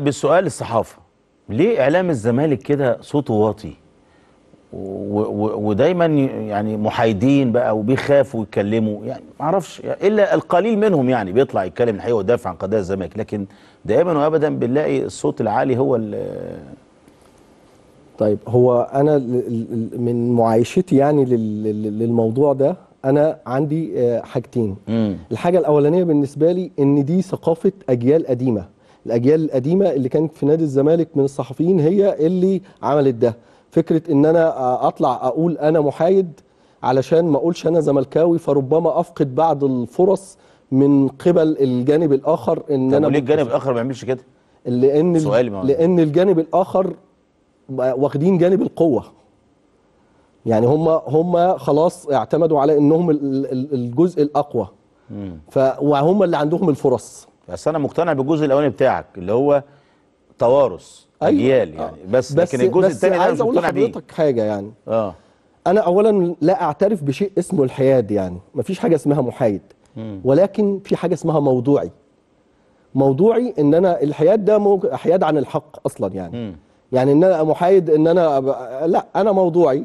بالسؤال الصحافه ليه اعلام الزمالك كده صوته واطي ودايما يعني محايدين بقى وبيخافوا يتكلموا يعني ما اعرفش الا القليل منهم يعني بيطلع يتكلم الحقيقه ويدافع عن قضايا الزمالك لكن دائما وابدا بنلاقي الصوت العالي هو طيب هو انا من معايشتي يعني للموضوع ده انا عندي آه، حاجتين الحاجه الاولانيه بالنسبه لي ان دي ثقافه اجيال قديمه الاجيال القديمه اللي كانت في نادي الزمالك من الصحفيين هي اللي عملت ده فكره ان انا اطلع اقول انا محايد علشان ما اقولش انا زملكاوي فربما افقد بعض الفرص من قبل الجانب الاخر ان انا ليه الجانب الاخر ما بيعملش كده لان ما لان الجانب الاخر واخدين جانب القوه يعني هم هم خلاص اعتمدوا على انهم الجزء الاقوى فهم اللي عندهم الفرص بس انا مقتنع بالجزء الاولاني بتاعك اللي هو توارث أيوة. اجيال آه. يعني آه. بس, بس لكن الجزء الثاني انا مش مقتنع بيه عايز اقول لحضرتك حاجه يعني اه انا اولا لا اعترف بشيء اسمه الحياد يعني مفيش حاجه اسمها محايد مم. ولكن في حاجه اسمها موضوعي موضوعي ان انا الحياد ده مو حياد عن الحق اصلا يعني مم. يعني ان انا محايد ان انا أب... لا انا موضوعي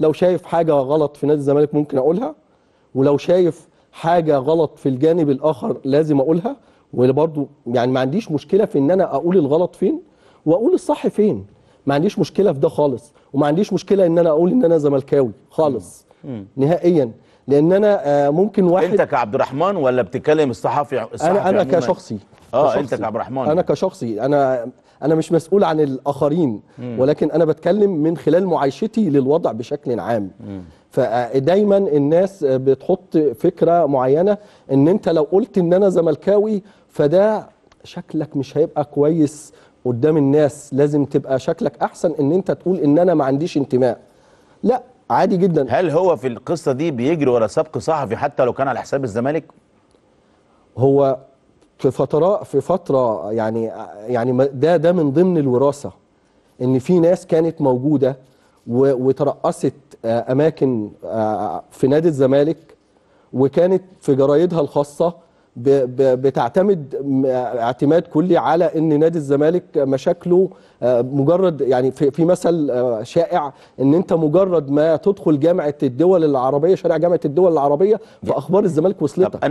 لو شايف حاجه غلط في نادي الزمالك ممكن اقولها ولو شايف حاجه غلط في الجانب الاخر لازم اقولها واللي يعني ما عنديش مشكله في ان انا اقول الغلط فين واقول الصح فين ما عنديش مشكله في ده خالص وما عنديش مشكله ان انا اقول ان انا زملكاوي خالص مم. نهائيا لان انا آه، ممكن واحد انت كعبد الرحمن ولا بتكلم الصحفي, الصحفي انا انا كشخصي اه كشخصي. انت كعبد الرحمن انا كشخصي انا انا مش مسؤول عن الاخرين مم. ولكن انا بتكلم من خلال معايشتي للوضع بشكل عام مم. فدايما آه، الناس آه، بتحط فكره معينه ان انت لو قلت ان انا زملكاوي فده شكلك مش هيبقى كويس قدام الناس لازم تبقى شكلك احسن ان انت تقول ان انا ما عنديش انتماء لا عادي جدا هل هو في القصه دي بيجري ورا سبق صحفي حتى لو كان على حساب الزمالك هو في فتره في فتره يعني يعني ده ده من ضمن الوراثه ان في ناس كانت موجوده وترأست آه، اماكن آه، في نادي الزمالك وكانت في جرايدها الخاصه بتعتمد اعتماد كلي على ان نادي الزمالك مشاكله آه، مجرد يعني في مثل شائع ان انت مجرد ما تدخل جامعه الدول العربيه شارع جامعه الدول العربيه فاخبار الزمالك وصلتك